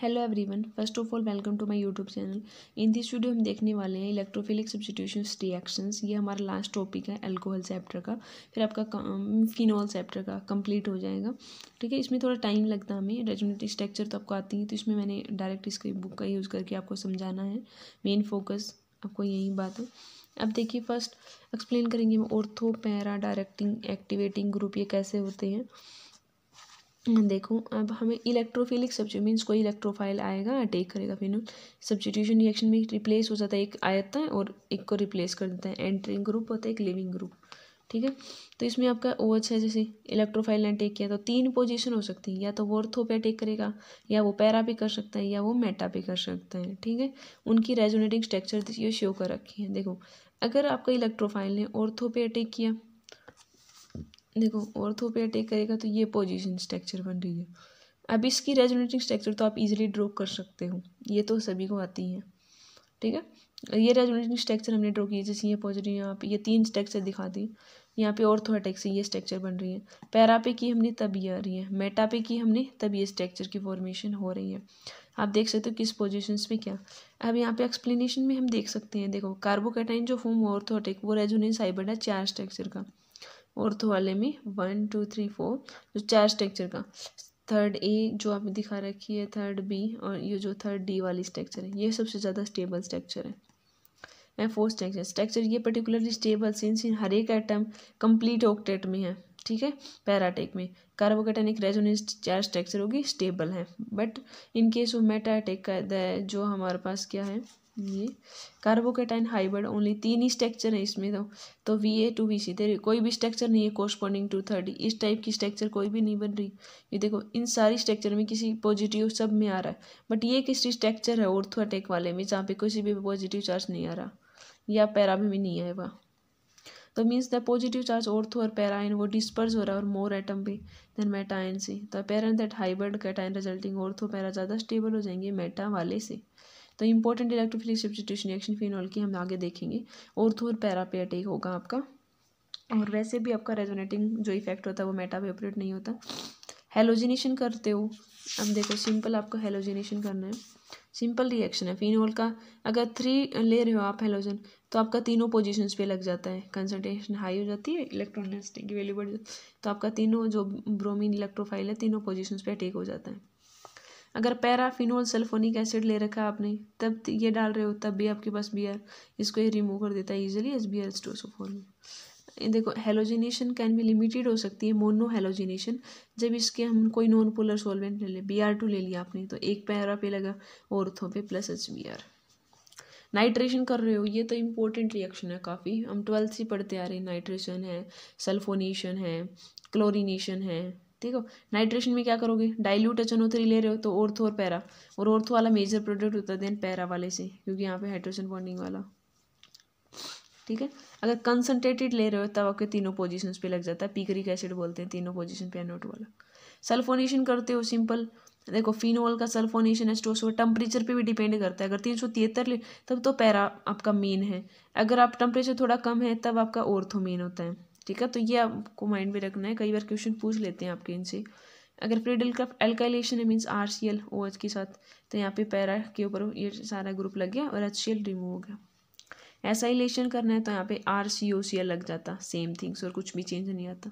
hello everyone first of all welcome to my YouTube channel in this video हम देखने वाले हैं electrophilic substitution reactions ये हमारा लास्ट टॉपिक है अल्कोहल चैप्टर का फिर आपका फिनॉल चैप्टर का कंप्लीट हो जाएगा ठीक है इसमें थोड़ा टाइम लगता है हमें रेजोनेटिक स्ट्रक्चर तो आपको आती है तो इसमें मैंने डायरेक्ट इसकी बुक का यूज़ करके आपको समझाना है मेन फोकस आपको यही बात है अब देखिए फर्स्ट एक्सप्लेन करेंगे हम ortho para directing activating group ये कैसे होते हैं देखो अब हमें इलेक्ट्रोफिलिक सब्जी मीन्स कोई इलेक्ट्रोफाइल आएगा अटेक करेगा फिनोल सब्सिट्यूशन रिएक्शन में रिप्लेस हो जाता है एक आयता है और एक को रिप्लेस कर देता है एंट्रिंग ग्रुप होता है एक लिविंग ग्रुप ठीक है तो इसमें आपका ओ OH एच है जैसे इलेक्ट्रोफाइल ने अटेक किया तो तीन पोजिशन हो सकती है या तो वो ऑर्थो पे अटेक करेगा या वो पैरा पे कर सकता है या वो मेटा पे कर सकता है ठीक है उनकी रेजोनेटिंग स्ट्रक्चर ये शो कर रखी है देखो अगर आपका इलेक्ट्रोफाइल ने ऑर्थो पे अटैक किया देखो ऑर्थोपेटिक करेगा तो ये पोजीशन स्ट्रक्चर बन रही है अब इसकी रेजोनेटिंग स्ट्रक्चर तो आप इजीली ड्रॉ कर सकते हो ये तो सभी को आती है ठीक है ये रेजोनेटिंग स्ट्रक्चर हमने ड्रॉ की जैसे ये पहुँच रही है यहाँ ये तीन स्ट्रक्चर दिखा दी यहाँ पे ऑर्थोहेटिक से ये स्ट्रक्चर बन रही है पैरा पे की हमने तब ये आ रही है मेटा पे की हमने तब ये स्ट्रक्चर की फॉर्मेशन हो रही है आप देख सकते हो किस पोजीशंस पे क्या अब यहाँ पे एक्सप्लेनेशन में हम देख सकते हैं देखो कार्बोकेटाइन जो फॉर्म ऑर्थोटिक वो रेजोनेंस हाइब्रिड है चार स्ट्रक्चर का ऑर्थो वाले में वन टू थ्री फोर जो चार स्ट्रक्चर का थर्ड ए जो आपने दिखा रखी है थर्ड बी और ये जो थर्ड डी वाली स्ट्रक्चर है ये सबसे ज़्यादा स्टेबल स्ट्रक्चर है एंड फोर स्ट्रक्चर स्ट्रक्चर ये पर्टिकुलरली स्टेबल सिंस इन हर एक आइटम कंप्लीट ऑक्टेट में है ठीक है पैराटेक में कार्बोकेटेनिक रेजोनेंस चार स्ट्रक्चर होगी स्टेबल है but in case of meta attack का जो हमारे पास क्या है ये कार्बोकेटाइन हाइब्रिड ओनली तीन ही स्ट्रक्चर है इसमें तो तो V A to V C देखो कोई भी स्ट्रक्चर नहीं है कोरस्पॉन्डिंग टू थर्ड इस टाइप की स्ट्रक्चर कोई भी नहीं बन रही ये देखो इन सारी स्ट्रक्चर में किसी पॉजिटिव सब में आ रहा है बट ये किसी स्ट्रक्चर है ऑर्थो अटैक वाले में जहाँ पे किसी भी पॉजिटिव चार्ज नहीं आ रहा या पैरा में भी नहीं आएगा तो means the positive charge ortho और पैराइन वो डिस्पर्स हो रहा है और मोर एटम भी देन मेटाइन से तो पैरन दैट हाइब्रिड कैटाइन रिजल्टिंग ऑर्थो पैरा ज़्यादा स्टेबल हो जाएंगे मेटा वाले से तो important electrophilic substitution reaction phenol की हम आगे देखेंगे ऑर्थो और तो पैरापेटिक होगा आपका और वैसे भी आपका रेजोनेटिंग जो इफेक्ट होता है वो मेटा वेपरेट नहीं होता हेलोजिनेशन करते हो अब देखो सिंपल आपको हेलोजिनेशन करना है सिंपल रिएक्शन है फिनोल का अगर थ्री ले रहे हो आप हेलोजन तो आपका तीनों पोजीशंस पे लग जाता है कंसनट्रेशन हाई हो जाती है इलेक्ट्रॉनिक की वैल्यू बढ़ जाती है तो आपका तीनों जो ब्रोमीन इलेक्ट्रोफाइल है तीनों पोजीशंस पे अटैक हो जाता है अगर पैराफिनोल सल्फोनिक एसिड ले रखा है आपने तब ये डाल रहे हो तब भी आपके पास बी आर इसको ये रिमूव कर देता है ईजिली एस बी आर स्टोसोफोर में देखो हेलोजिनेशन कैन भी लिमिटेड हो सकती है मोनो हेलोजिनेशन जब इसके हम कोई नॉन पोलर सॉल्वेंट ले लें बी आर टू ले लिया आपने तो एक पैरा पे लगा औरथों पे plus H B R nitration कर रहे हो ये तो इम्पोर्टेंट रिएक्शन है काफ़ी हम ट्वेल्थ से पढ़ते आ रहे हैं नाइट्रेशन है सल्फोनेशन है क्लोरिनेशन है ठीक हो नाइट्रेशन में क्या करोगे डाइल्यूट एच ले रहे हो तो ओर्थो और पैरा और ओर्थो वाला मेजर प्रोडक्ट होता है देन पैरा वाले से क्योंकि यहाँ पे हाइड्रोजन बॉन्डिंग वाला ठीक है अगर कंसनट्रेटेड ले रहे हो तब आपके तीनों पोजिशन पे लग जाता है पीकरिक एसिड बोलते हैं तीनों पोजिशन पे एनोट वाला सल्फोनेशन करते हो सिंपल देखो फिनोल का सल्फोनेशन एस्टोस टेम्परेचर पे भी डिपेंड करता है अगर तीन सौ तिहत्तर ले तब तो पैरा आपका मेन है अगर आप टेम्परेचर थोड़ा कम है तब आपका ओर्थो मेन होता है ठीक है तो ये आपको माइंड में रखना है कई बार क्वेश्चन पूछ लेते हैं आपके इनसे अगर फ्री का एल्काइलेशन है means R C L O H के साथ तो यहाँ पे पैरा के ऊपर ये सारा ग्रुप लग गया और एच सी एल रिमूव हो गया एसाइलेशन करना है तो यहाँ पे आर सी ओ सी एल लग जाता सेम थिंग्स और कुछ भी चेंज नहीं आता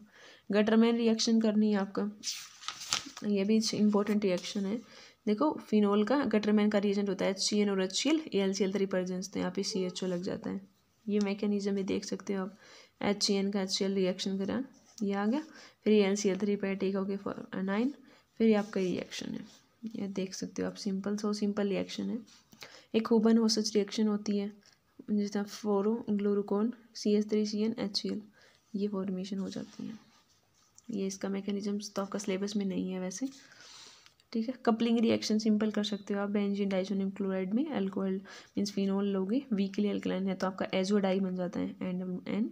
गटरमैन रिएक्शन करनी है आपका ये भी इंपॉर्टेंट रिएक्शन है देखो फिनोल का गटरमैन का रिएजेंट होता है एच सी एन और H C L A L C L three presence तो यहाँ पे सी एच ओ लग जाता है ये मैकेनिज्म भी देख सकते हो आप एच सी एन का एच सी एल रिएक्शन करा ये आ गया फिर ये एन सी एल थ्री पे टेक होके नाइन फिर ये आपका रिएक्शन है ये देख सकते हो आप सिंपल सो सिंपल रिएक्शन है एक हुबन सच रिएक्शन होती है जिस तरह फोरो ग्लोरोकोन C S three C N H C L ये फॉर्मेशन हो जाती है ये इसका मैकेनिज्म तो आपका सिलेबस में नहीं है वैसे ठीक है कपलिंग रिएक्शन सिंपल कर सकते हो आप बेंजीन डाइजोनियम क्लोराइड में एल्कोहल मीन्स फिनोल लोगे वीकली एल्कलाइन है तो आपका एजोडाई बन जाता है एंड एन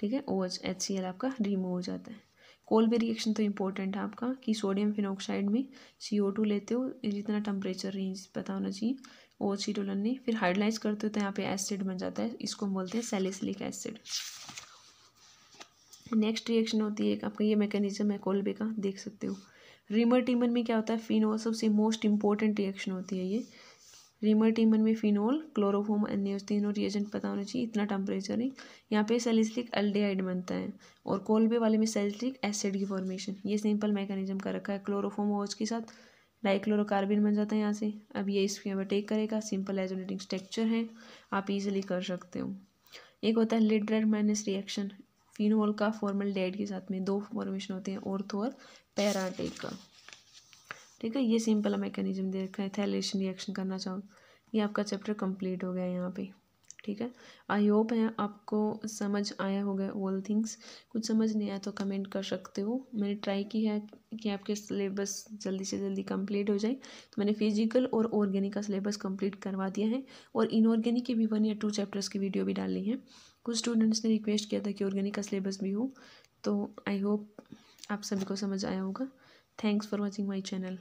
ठीक है O H H C L आपका रिमूव हो जाता है कोल्बे रिएक्शन तो इम्पोर्टेंट है आपका कि सोडियम फिनोक्साइड में सी ओ टू लेते हो जितना टेम्परेचर रेंज पता होना चाहिए ओ सी डोलन नहीं फिर हाइड्रोलाइज करते हो तो यहाँ पे एसिड बन जाता है इसको हम बोलते हैं सेलिसिलिक एसिड नेक्स्ट रिएक्शन होती है एक आपका ये मैकेनिज्म है कोल्बे का देख सकते हो रिमर टीमन में क्या होता है फिनोल सबसे मोस्ट इंपॉर्टेंट रिएक्शन होती है ये टीमन में फिनोल क्लोरोफोम अन्य तीनों रिएजेंट पता होना चाहिए इतना टेम्परेचर है यहाँ पे सेलिस्टिक अल्डेहाइड बनता है और कोलबे वाले में सेलिसिलिक एसिड की फॉर्मेशन ये सिंपल मैकेनिज्म का रखा है क्लोरोफोम ओज के साथ डाइक्लोरोकार्बिन बन जाता है यहाँ से अब ये इसमें ओवरटेक करेगा सिंपल एजोनेटिंग स्ट्रक्चर है आप इजिली कर सकते हो एक होता है लिडर माइनस रिएक्शन फिनोल का फॉर्मल डेड के साथ में दो फॉर्मेशन होते हैं ऑर्थो और पैराटेक का ठीक है ये सिंपल मैकेनिज्म दे रखा है थैलेशन रिएक्शन करना चाहूँ ये आपका चैप्टर कंप्लीट हो गया है यहाँ पे ठीक है आई होप है आपको समझ आया होगा ऑल थिंग्स कुछ समझ नहीं आया तो कमेंट कर सकते हो मैंने ट्राई की है कि आपके सिलेबस जल्दी से जल्दी कंप्लीट हो जाए तो मैंने फिजिकल और ऑर्गेनिक का सिलेबस कंप्लीट करवा दिया है और इनऑर्गेनिक के भी वन या टू चैप्टर्स की वीडियो भी डाली है कुछ स्टूडेंट्स ने रिक्वेस्ट किया था कि ऑर्गेनिक का सिलेबस भी हो तो आई होप आप सभी को समझ आया होगा thanks for watching my channel